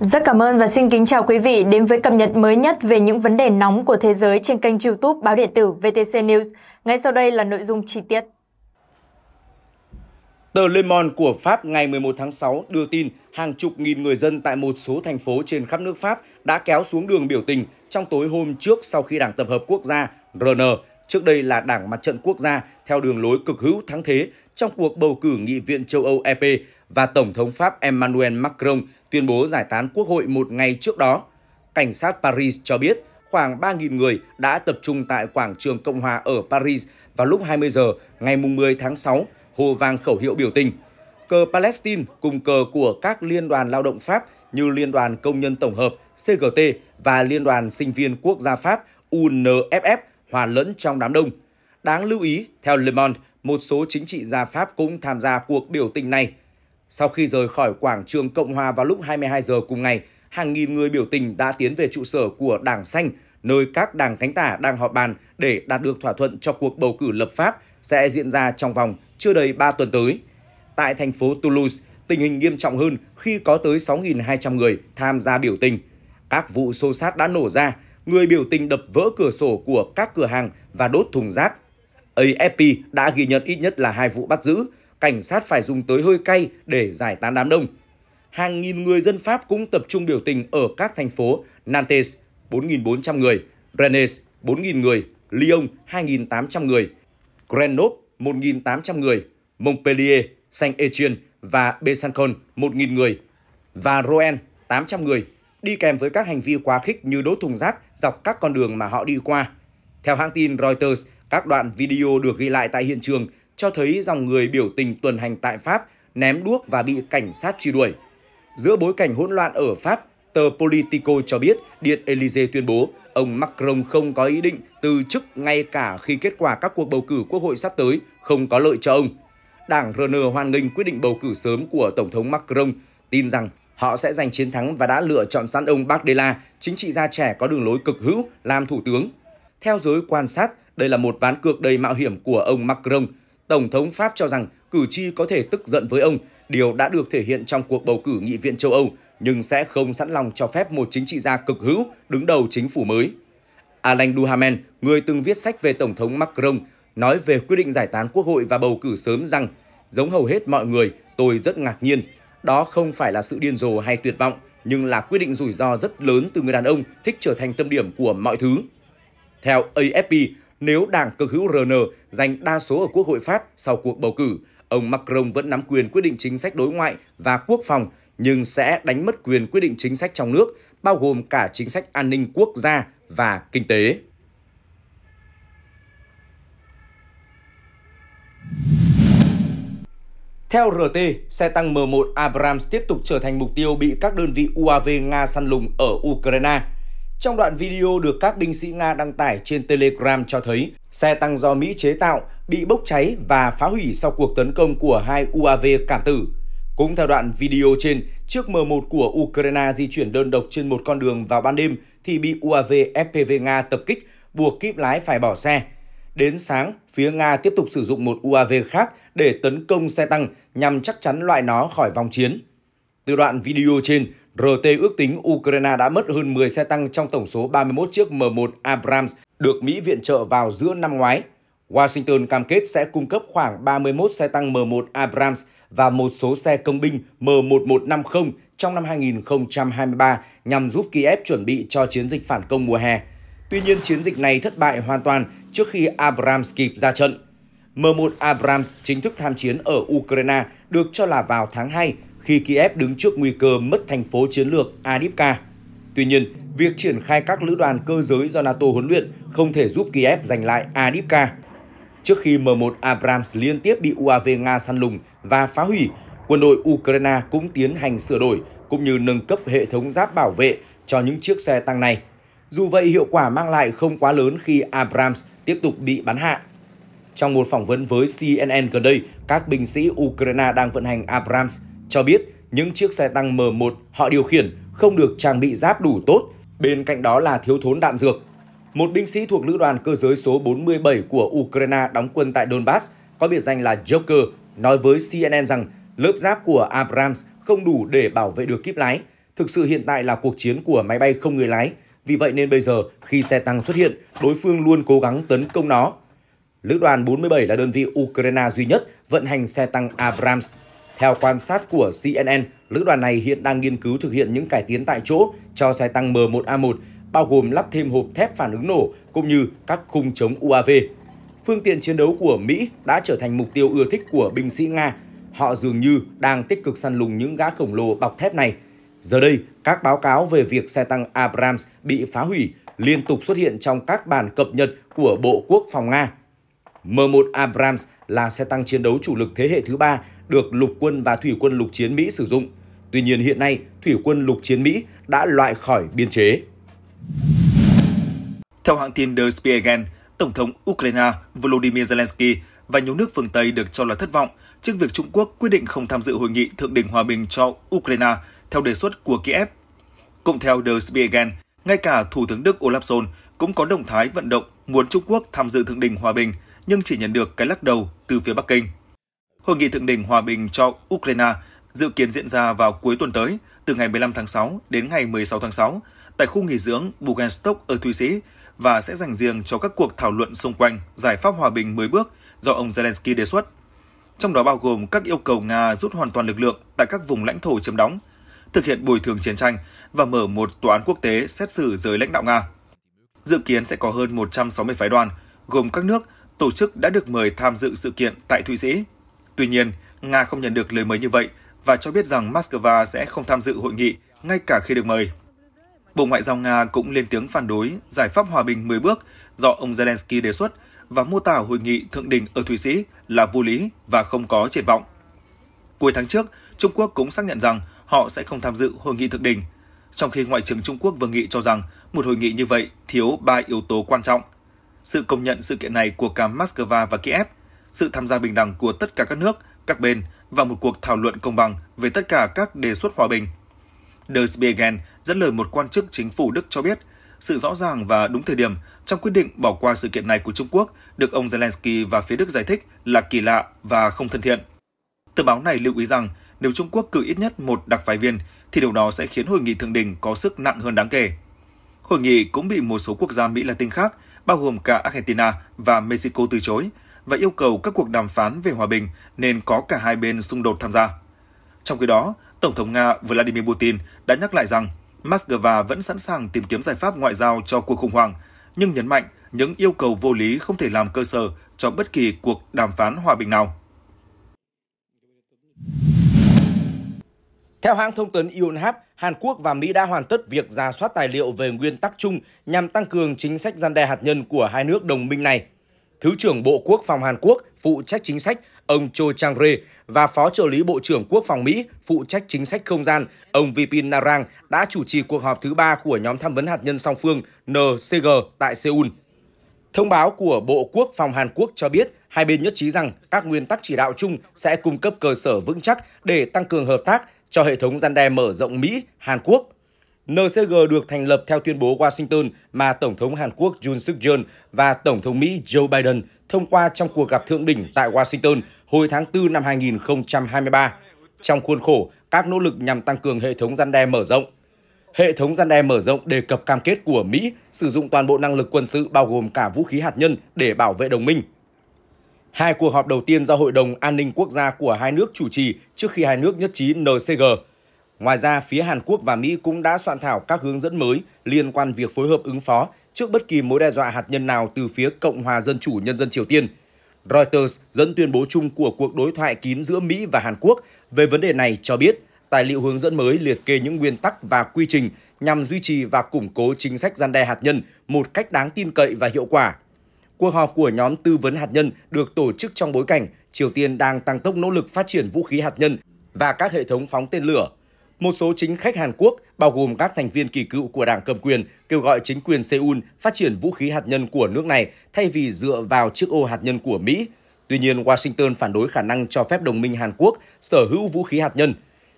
Rất cảm ơn và xin kính chào quý vị đến với cập nhật mới nhất về những vấn đề nóng của thế giới trên kênh youtube Báo Điện tử VTC News. Ngay sau đây là nội dung chi tiết. Tờ Le Monde của Pháp ngày 11 tháng 6 đưa tin hàng chục nghìn người dân tại một số thành phố trên khắp nước Pháp đã kéo xuống đường biểu tình trong tối hôm trước sau khi Đảng Tập hợp Quốc gia RN, trước đây là Đảng Mặt trận Quốc gia theo đường lối cực hữu thắng thế trong cuộc bầu cử nghị viện châu Âu EP và Tổng thống Pháp Emmanuel Macron tuyên bố giải tán quốc hội một ngày trước đó. Cảnh sát Paris cho biết khoảng 3.000 người đã tập trung tại quảng trường Cộng hòa ở Paris vào lúc 20 giờ ngày 10 tháng 6, hồ vang khẩu hiệu biểu tình. Cờ Palestine cùng cờ của các liên đoàn lao động Pháp như Liên đoàn Công nhân Tổng hợp CGT và Liên đoàn Sinh viên Quốc gia Pháp UNFF hòa lẫn trong đám đông. Đáng lưu ý, theo Le Monde, một số chính trị gia Pháp cũng tham gia cuộc biểu tình này sau khi rời khỏi quảng trường Cộng Hòa vào lúc 22 giờ cùng ngày, hàng nghìn người biểu tình đã tiến về trụ sở của Đảng Xanh, nơi các đảng cánh tả đang họp bàn để đạt được thỏa thuận cho cuộc bầu cử lập pháp sẽ diễn ra trong vòng chưa đầy 3 tuần tới. Tại thành phố Toulouse, tình hình nghiêm trọng hơn khi có tới 6.200 người tham gia biểu tình. Các vụ xô sát đã nổ ra, người biểu tình đập vỡ cửa sổ của các cửa hàng và đốt thùng rác. AFP đã ghi nhận ít nhất là hai vụ bắt giữ cảnh sát phải dùng tới hơi cay để giải tán đám đông. Hàng nghìn người dân Pháp cũng tập trung biểu tình ở các thành phố Nantes 4.400 người, Rennes 4.000 người, Lyon 2.800 người, Grenoble 1.800 người, Montpellier, Saint-Étienne và Besançon 1.000 người và Rouen 800 người, đi kèm với các hành vi quá khích như đốt thùng rác dọc các con đường mà họ đi qua. Theo hãng tin Reuters, các đoạn video được ghi lại tại hiện trường cho thấy dòng người biểu tình tuần hành tại Pháp ném đuốc và bị cảnh sát truy đuổi. Giữa bối cảnh hỗn loạn ở Pháp, tờ Politico cho biết Điện Elysee tuyên bố ông Macron không có ý định từ chức ngay cả khi kết quả các cuộc bầu cử quốc hội sắp tới không có lợi cho ông. Đảng RN hoan nghênh quyết định bầu cử sớm của Tổng thống Macron, tin rằng họ sẽ giành chiến thắng và đã lựa chọn sẵn ông Bardella, chính trị gia trẻ có đường lối cực hữu, làm thủ tướng. Theo giới quan sát, đây là một ván cược đầy mạo hiểm của ông Macron – Tổng thống Pháp cho rằng cử tri có thể tức giận với ông, điều đã được thể hiện trong cuộc bầu cử nghị viện châu Âu, nhưng sẽ không sẵn lòng cho phép một chính trị gia cực hữu đứng đầu chính phủ mới. Alain Duhamel, người từng viết sách về Tổng thống Macron, nói về quyết định giải tán quốc hội và bầu cử sớm rằng Giống hầu hết mọi người, tôi rất ngạc nhiên. Đó không phải là sự điên rồ hay tuyệt vọng, nhưng là quyết định rủi ro rất lớn từ người đàn ông thích trở thành tâm điểm của mọi thứ. Theo AFP, nếu đảng cực hữu RN giành đa số ở Quốc hội Pháp sau cuộc bầu cử, ông Macron vẫn nắm quyền quyết định chính sách đối ngoại và quốc phòng nhưng sẽ đánh mất quyền quyết định chính sách trong nước, bao gồm cả chính sách an ninh quốc gia và kinh tế. Theo RT, xe tăng M1 Abrams tiếp tục trở thành mục tiêu bị các đơn vị UAV Nga săn lùng ở Ukraine – trong đoạn video được các binh sĩ Nga đăng tải trên Telegram cho thấy, xe tăng do Mỹ chế tạo bị bốc cháy và phá hủy sau cuộc tấn công của hai UAV cảm tử. Cũng theo đoạn video trên, chiếc M1 của Ukraine di chuyển đơn độc trên một con đường vào ban đêm thì bị UAV FPV Nga tập kích, buộc kíp lái phải bỏ xe. Đến sáng, phía Nga tiếp tục sử dụng một UAV khác để tấn công xe tăng nhằm chắc chắn loại nó khỏi vòng chiến. Từ đoạn video trên, RT ước tính Ukraine đã mất hơn 10 xe tăng trong tổng số 31 chiếc M1 Abrams được Mỹ viện trợ vào giữa năm ngoái. Washington cam kết sẽ cung cấp khoảng 31 xe tăng M1 Abrams và một số xe công binh M1150 trong năm 2023 nhằm giúp Kiev chuẩn bị cho chiến dịch phản công mùa hè. Tuy nhiên, chiến dịch này thất bại hoàn toàn trước khi Abrams kịp ra trận. M1 Abrams chính thức tham chiến ở Ukraine được cho là vào tháng 2 khi Kiev đứng trước nguy cơ mất thành phố chiến lược Adipka. Tuy nhiên, việc triển khai các lữ đoàn cơ giới do NATO huấn luyện không thể giúp Kiev giành lại Adipka. Trước khi M1 Abrams liên tiếp bị UAV Nga săn lùng và phá hủy, quân đội Ukraine cũng tiến hành sửa đổi cũng như nâng cấp hệ thống giáp bảo vệ cho những chiếc xe tăng này. Dù vậy, hiệu quả mang lại không quá lớn khi Abrams tiếp tục bị bắn hạ. Trong một phỏng vấn với CNN gần đây, các binh sĩ Ukraine đang vận hành Abrams cho biết những chiếc xe tăng M1 họ điều khiển không được trang bị giáp đủ tốt, bên cạnh đó là thiếu thốn đạn dược. Một binh sĩ thuộc lữ đoàn cơ giới số 47 của Ukraine đóng quân tại Donbass, có biệt danh là Joker, nói với CNN rằng lớp giáp của Abrams không đủ để bảo vệ được kíp lái. Thực sự hiện tại là cuộc chiến của máy bay không người lái, vì vậy nên bây giờ khi xe tăng xuất hiện, đối phương luôn cố gắng tấn công nó. Lữ đoàn 47 là đơn vị Ukraine duy nhất vận hành xe tăng Abrams theo quan sát của CNN, lữ đoàn này hiện đang nghiên cứu thực hiện những cải tiến tại chỗ cho xe tăng M1A1, bao gồm lắp thêm hộp thép phản ứng nổ cũng như các khung chống UAV. Phương tiện chiến đấu của Mỹ đã trở thành mục tiêu ưa thích của binh sĩ Nga. Họ dường như đang tích cực săn lùng những gã khổng lồ bọc thép này. Giờ đây, các báo cáo về việc xe tăng Abrams bị phá hủy liên tục xuất hiện trong các bản cập nhật của Bộ Quốc phòng Nga. M1 Abrams là xe tăng chiến đấu chủ lực thế hệ thứ ba được lục quân và thủy quân lục chiến Mỹ sử dụng. Tuy nhiên hiện nay, thủy quân lục chiến Mỹ đã loại khỏi biên chế. Theo hãng tin Der Spiegel, Tổng thống Ukraine Volodymyr Zelensky và nhiều nước phương Tây được cho là thất vọng trước việc Trung Quốc quyết định không tham dự hội nghị thượng đỉnh hòa bình cho Ukraine theo đề xuất của Kiev. Cũng theo Der Spiegel, ngay cả Thủ tướng Đức Olaf Scholz cũng có động thái vận động muốn Trung Quốc tham dự thượng đỉnh hòa bình nhưng chỉ nhận được cái lắc đầu từ phía Bắc Kinh. Hội nghị thượng đỉnh hòa bình cho Ukraine dự kiến diễn ra vào cuối tuần tới, từ ngày 15 tháng 6 đến ngày 16 tháng 6, tại khu nghỉ dưỡng Bugenstock ở Thụy Sĩ và sẽ dành riêng cho các cuộc thảo luận xung quanh giải pháp hòa bình mới bước do ông Zelensky đề xuất. Trong đó bao gồm các yêu cầu Nga rút hoàn toàn lực lượng tại các vùng lãnh thổ chiếm đóng, thực hiện bồi thường chiến tranh và mở một tòa án quốc tế xét xử giới lãnh đạo Nga. Dự kiến sẽ có hơn 160 phái đoàn, gồm các nước, tổ chức đã được mời tham dự sự kiện tại Thụy Sĩ. Tuy nhiên, Nga không nhận được lời mời như vậy và cho biết rằng Moscow sẽ không tham dự hội nghị ngay cả khi được mời. Bộ Ngoại giao Nga cũng lên tiếng phản đối giải pháp hòa bình 10 bước do ông Zelensky đề xuất và mô tả hội nghị thượng đỉnh ở Thụy Sĩ là vô lý và không có triển vọng. Cuối tháng trước, Trung Quốc cũng xác nhận rằng họ sẽ không tham dự hội nghị thượng đỉnh, trong khi Ngoại trưởng Trung Quốc Vương Nghị cho rằng một hội nghị như vậy thiếu ba yếu tố quan trọng. Sự công nhận sự kiện này của cả Moscow và Kiev – sự tham gia bình đẳng của tất cả các nước, các bên và một cuộc thảo luận công bằng về tất cả các đề xuất hòa bình. Der Spiegel dẫn lời một quan chức chính phủ Đức cho biết, sự rõ ràng và đúng thời điểm trong quyết định bỏ qua sự kiện này của Trung Quốc được ông Zelensky và phía Đức giải thích là kỳ lạ và không thân thiện. Tờ báo này lưu ý rằng nếu Trung Quốc cử ít nhất một đặc phái viên thì điều đó sẽ khiến hội nghị thượng đỉnh có sức nặng hơn đáng kể. Hội nghị cũng bị một số quốc gia Mỹ Latin khác, bao gồm cả Argentina và Mexico từ chối, và yêu cầu các cuộc đàm phán về hòa bình nên có cả hai bên xung đột tham gia. Trong khi đó, Tổng thống Nga Vladimir Putin đã nhắc lại rằng Moscow vẫn sẵn sàng tìm kiếm giải pháp ngoại giao cho cuộc khủng hoảng, nhưng nhấn mạnh những yêu cầu vô lý không thể làm cơ sở cho bất kỳ cuộc đàm phán hòa bình nào. Theo hãng thông tấn Yonhap, Hàn Quốc và Mỹ đã hoàn tất việc ra soát tài liệu về nguyên tắc chung nhằm tăng cường chính sách gian đe hạt nhân của hai nước đồng minh này. Thứ trưởng Bộ Quốc phòng Hàn Quốc phụ trách chính sách ông Cho Chang-re và Phó trợ lý Bộ trưởng Quốc phòng Mỹ phụ trách chính sách không gian ông Vipin Narang đã chủ trì cuộc họp thứ ba của nhóm tham vấn hạt nhân song phương NCG tại Seoul. Thông báo của Bộ Quốc phòng Hàn Quốc cho biết hai bên nhất trí rằng các nguyên tắc chỉ đạo chung sẽ cung cấp cơ sở vững chắc để tăng cường hợp tác cho hệ thống gian đe mở rộng Mỹ, Hàn Quốc NCG được thành lập theo tuyên bố Washington mà Tổng thống Hàn Quốc Yoon suk yeol và Tổng thống Mỹ Joe Biden thông qua trong cuộc gặp thượng đỉnh tại Washington hồi tháng 4 năm 2023, trong khuôn khổ các nỗ lực nhằm tăng cường hệ thống gian đe mở rộng. Hệ thống gian đe mở rộng đề cập cam kết của Mỹ sử dụng toàn bộ năng lực quân sự bao gồm cả vũ khí hạt nhân để bảo vệ đồng minh. Hai cuộc họp đầu tiên do Hội đồng An ninh Quốc gia của hai nước chủ trì trước khi hai nước nhất trí NCG Ngoài ra, phía Hàn Quốc và Mỹ cũng đã soạn thảo các hướng dẫn mới liên quan việc phối hợp ứng phó trước bất kỳ mối đe dọa hạt nhân nào từ phía Cộng hòa Dân chủ Nhân dân Triều Tiên. Reuters dẫn tuyên bố chung của cuộc đối thoại kín giữa Mỹ và Hàn Quốc về vấn đề này cho biết, tài liệu hướng dẫn mới liệt kê những nguyên tắc và quy trình nhằm duy trì và củng cố chính sách gian đe hạt nhân một cách đáng tin cậy và hiệu quả. Cuộc họp của nhóm tư vấn hạt nhân được tổ chức trong bối cảnh Triều Tiên đang tăng tốc nỗ lực phát triển vũ khí hạt nhân và các hệ thống phóng tên lửa một số chính khách Hàn Quốc, bao gồm các thành viên kỳ cựu của đảng cầm quyền, kêu gọi chính quyền Seoul phát triển vũ khí hạt nhân của nước này thay vì dựa vào chiếc ô hạt nhân của Mỹ. Tuy nhiên, Washington phản đối khả năng cho phép đồng minh Hàn Quốc sở hữu vũ khí hạt nhân.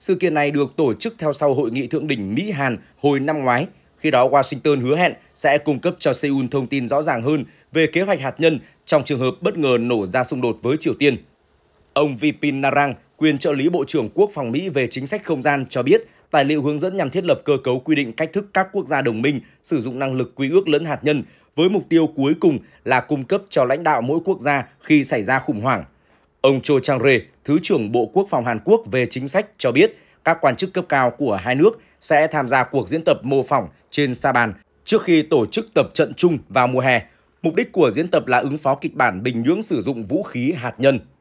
Sự kiện này được tổ chức theo sau hội nghị thượng đỉnh Mỹ-Hàn hồi năm ngoái. Khi đó, Washington hứa hẹn sẽ cung cấp cho Seoul thông tin rõ ràng hơn về kế hoạch hạt nhân trong trường hợp bất ngờ nổ ra xung đột với Triều Tiên. Ông Vipin Narang, quyền trợ lý Bộ trưởng Quốc phòng Mỹ về chính sách không gian cho biết tài liệu hướng dẫn nhằm thiết lập cơ cấu quy định cách thức các quốc gia đồng minh sử dụng năng lực quy ước lẫn hạt nhân với mục tiêu cuối cùng là cung cấp cho lãnh đạo mỗi quốc gia khi xảy ra khủng hoảng. Ông Cho Chang-re, Thứ trưởng Bộ Quốc phòng Hàn Quốc về chính sách cho biết các quan chức cấp cao của hai nước sẽ tham gia cuộc diễn tập mô phỏng trên sa bàn trước khi tổ chức tập trận chung vào mùa hè. Mục đích của diễn tập là ứng phó kịch bản Bình Nhưỡng sử dụng vũ khí hạt nhân.